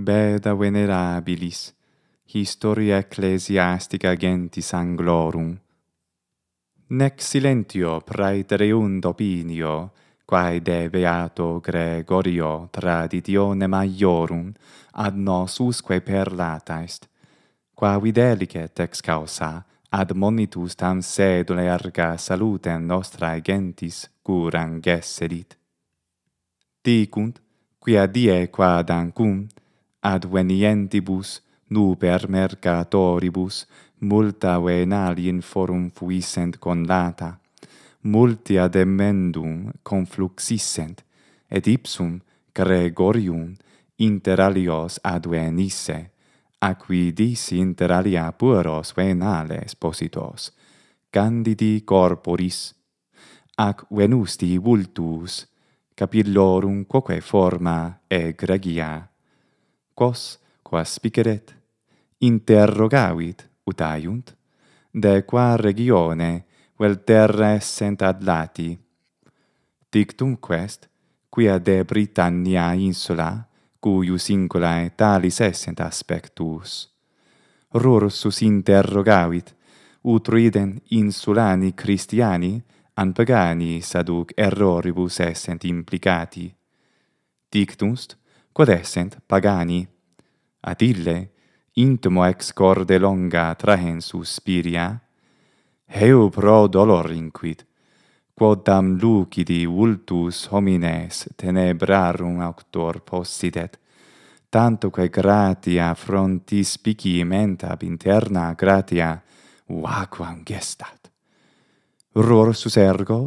beda venerabilis historia ecclesiastica gentis anglorum nec silentio praetereunt opinio quae de beato gregorio traditione maiorum ad nos usque perlata est qua videlicet ex causa ad monitus tam sedule arga salutem nostrae gentis curam gesserit dicunt quia die qua ancunt adventibus nuper mercatoribus multa venalien forum fuisent condata multia demendum confluxissent et ipsum gregorium inter alios adventisse acquidis inter alia pueros venales positos candidi corporis ac venusti vultus capillorum quoque forma e gregia quos quas piceret, interrogavit ut aiunt de qua regione vel terra essent ad lati dictum quest quia de britannia insula cuius et talis essent aspectus sus interrogavit ut riden insulani christiani an paganis ad hoc erroribus essent implicati dictumst quod essent pagani ad ille intimo ex corde longa trahen suspiria heu pro dolor inquit quod dam lucidi vultus homines tenebrarum auctor possidet tanto quae gratia frontis piciment ab interna gratia vacuam gestat ror sus ergo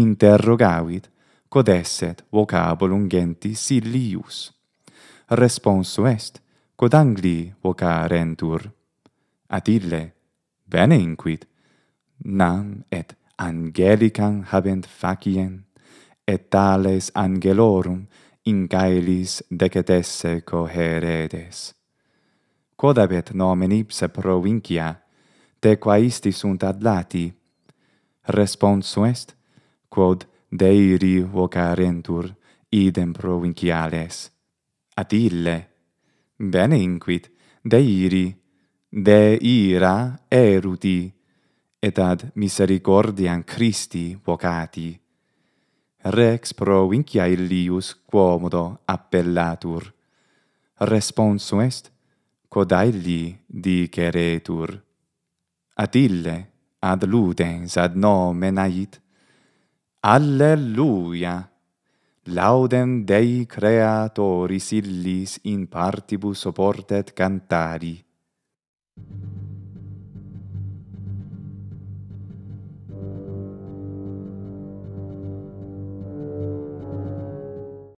interrogavit quod esset vocabulum gentis illius responsu est, quod angli vocarentur. AT ille, bene inquit, nam et angelicam habent faciem, et tales angelorum in caelis decetesse coheredes. Quod abet nomen ipse provincia, te qua isti sunt ad lati, responsu est, quod deiri vocarentur idem provinciales at ille. Bene inquit, de iri, de ira eruti, et ad misericordiam Christi vocati. Rex pro vincia illius quomodo appellatur. Responsum est, quod aili diceretur. At ille, ad ludens, ad nomen ait, Alleluia! laudem Dei creatoris illis in partibus oportet cantari. Thank you.